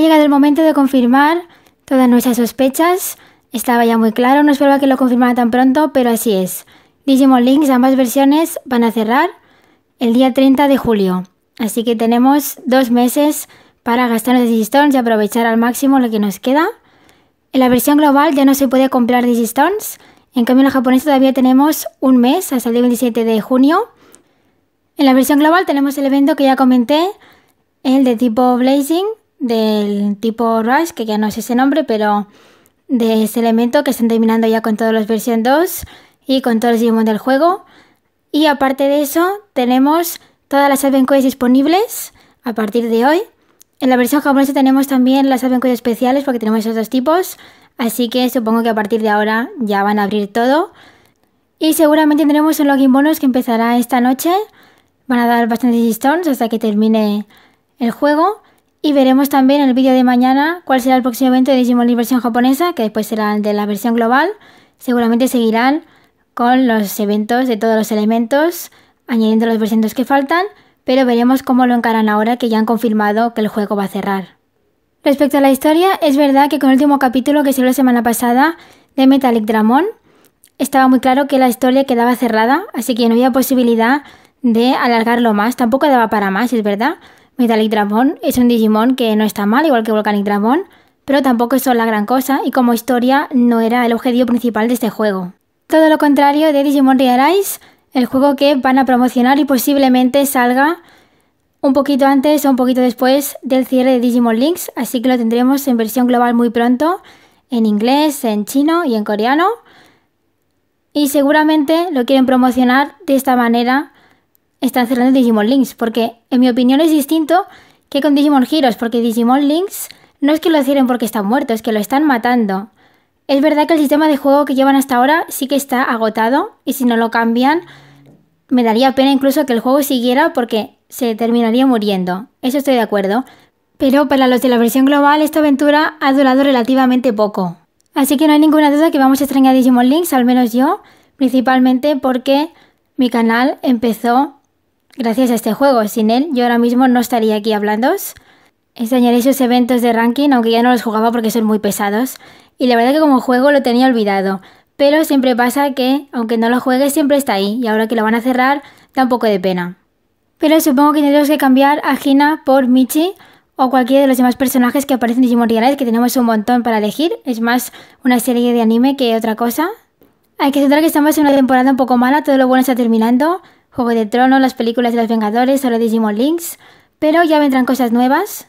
Ha llegado el momento de confirmar todas nuestras sospechas. Estaba ya muy claro, no esperaba que lo confirmara tan pronto, pero así es. Digimon Links, ambas versiones, van a cerrar el día 30 de julio. Así que tenemos dos meses para gastarnos Digistones y aprovechar al máximo lo que nos queda. En la versión global ya no se puede comprar Digistones. En cambio, en la japonesa todavía tenemos un mes hasta el día 27 de junio. En la versión global tenemos el evento que ya comenté, el de tipo Blazing, del tipo Rush, que ya no es ese nombre, pero de ese elemento que están terminando ya con todos los versión 2 y con todos los Digimon del juego. Y aparte de eso, tenemos todas las Advent Quests disponibles a partir de hoy. En la versión japonesa tenemos también las Advent Quests especiales porque tenemos esos dos tipos, así que supongo que a partir de ahora ya van a abrir todo. Y seguramente tendremos un login bonus que empezará esta noche. Van a dar bastantes stones hasta que termine el juego. Y veremos también en el vídeo de mañana cuál será el próximo evento de Digimon League versión japonesa, que después será el de la versión global. Seguramente seguirán con los eventos de todos los elementos, añadiendo los versiones que faltan, pero veremos cómo lo encaran ahora que ya han confirmado que el juego va a cerrar. Respecto a la historia, es verdad que con el último capítulo que salió la semana pasada de Metallic Dramon, estaba muy claro que la historia quedaba cerrada, así que no había posibilidad de alargarlo más, tampoco daba para más, es verdad, Metallic Dragon es un Digimon que no está mal, igual que Volcanic Dragon, pero tampoco es la gran cosa y como historia no era el objetivo principal de este juego. Todo lo contrario de Digimon Realize, el juego que van a promocionar y posiblemente salga un poquito antes o un poquito después del cierre de Digimon Links, así que lo tendremos en versión global muy pronto, en inglés, en chino y en coreano. Y seguramente lo quieren promocionar de esta manera están cerrando Digimon Links, porque en mi opinión es distinto que con Digimon Heroes, porque Digimon Links no es que lo cierren porque están muertos, es que lo están matando. Es verdad que el sistema de juego que llevan hasta ahora sí que está agotado y si no lo cambian, me daría pena incluso que el juego siguiera porque se terminaría muriendo. Eso estoy de acuerdo. Pero para los de la versión global, esta aventura ha durado relativamente poco. Así que no hay ninguna duda que vamos a extrañar Digimon Links, al menos yo, principalmente porque mi canal empezó gracias a este juego. Sin él, yo ahora mismo no estaría aquí hablándoos. Enseñaré sus eventos de ranking, aunque ya no los jugaba porque son muy pesados. Y la verdad que como juego lo tenía olvidado. Pero siempre pasa que, aunque no lo juegues, siempre está ahí. Y ahora que lo van a cerrar, da un poco de pena. Pero supongo que tendremos que cambiar a Gina por Michi o cualquiera de los demás personajes que aparecen en Digimon que tenemos un montón para elegir. Es más una serie de anime que otra cosa. Hay que centrar que estamos en una temporada un poco mala, todo lo bueno está terminando. Juego de trono las películas de los Vengadores, solo Digimon Links, pero ya vendrán cosas nuevas,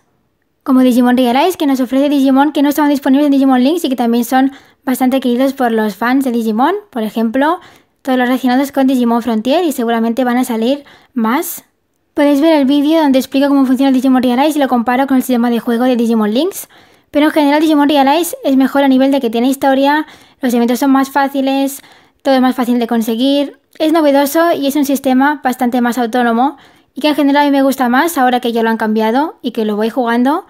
como Digimon Realize, que nos ofrece Digimon que no estaban disponibles en Digimon Links y que también son bastante queridos por los fans de Digimon, por ejemplo, todos los relacionados con Digimon Frontier y seguramente van a salir más. Podéis ver el vídeo donde explico cómo funciona el Digimon Realize y lo comparo con el sistema de juego de Digimon Links, pero en general Digimon Realize es mejor a nivel de que tiene historia, los eventos son más fáciles, todo es más fácil de conseguir, es novedoso y es un sistema bastante más autónomo y que en general a mí me gusta más ahora que ya lo han cambiado y que lo voy jugando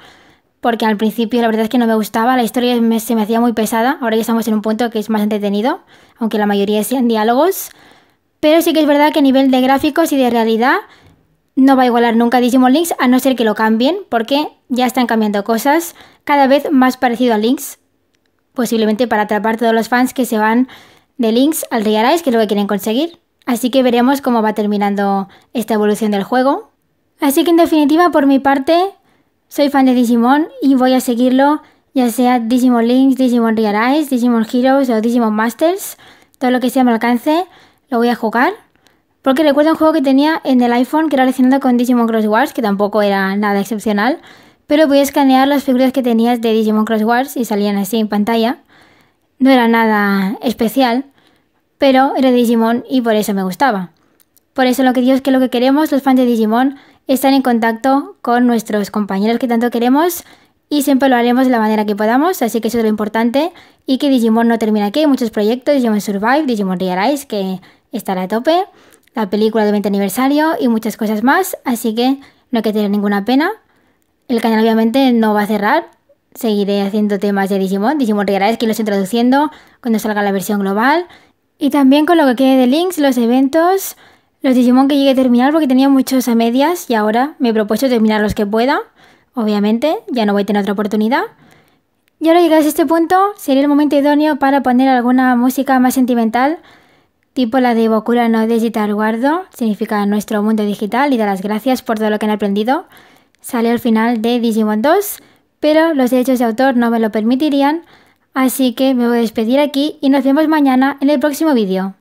porque al principio la verdad es que no me gustaba, la historia se me hacía muy pesada, ahora ya estamos en un punto que es más entretenido, aunque la mayoría sean diálogos, pero sí que es verdad que a nivel de gráficos y de realidad no va a igualar nunca Digimon Links a no ser que lo cambien porque ya están cambiando cosas cada vez más parecido a Links, posiblemente para atrapar a todos los fans que se van de links al Realize, que es lo que quieren conseguir. Así que veremos cómo va terminando esta evolución del juego. Así que en definitiva, por mi parte, soy fan de Digimon y voy a seguirlo, ya sea Digimon Links, Digimon Realize, Digimon Heroes o Digimon Masters, todo lo que sea a alcance, lo voy a jugar. Porque recuerdo un juego que tenía en el iPhone que era relacionado con Digimon Cross Wars, que tampoco era nada excepcional, pero voy a escanear las figuras que tenías de Digimon Cross Wars y salían así en pantalla. No era nada especial, pero era Digimon y por eso me gustaba. Por eso lo que digo es que lo que queremos los fans de Digimon estar en contacto con nuestros compañeros que tanto queremos y siempre lo haremos de la manera que podamos, así que eso es lo importante y que Digimon no termina aquí, hay muchos proyectos, Digimon Survive, Digimon Realize que estará a tope, la película del 20 aniversario y muchas cosas más, así que no hay que tener ninguna pena. El canal obviamente no va a cerrar, seguiré haciendo temas de Digimon, Digimon que los estoy traduciendo cuando salga la versión global. Y también con lo que quede de links, los eventos, los Digimon que llegué a terminar porque tenía muchos a medias y ahora me he propuesto terminar los que pueda. Obviamente, ya no voy a tener otra oportunidad. Y ahora llegados a este punto, sería el momento idóneo para poner alguna música más sentimental, tipo la de Bokura no Digital Guardo, significa nuestro mundo digital y dar las gracias por todo lo que han aprendido. Sale al final de Digimon 2 pero los derechos de autor no me lo permitirían, así que me voy a despedir aquí y nos vemos mañana en el próximo vídeo.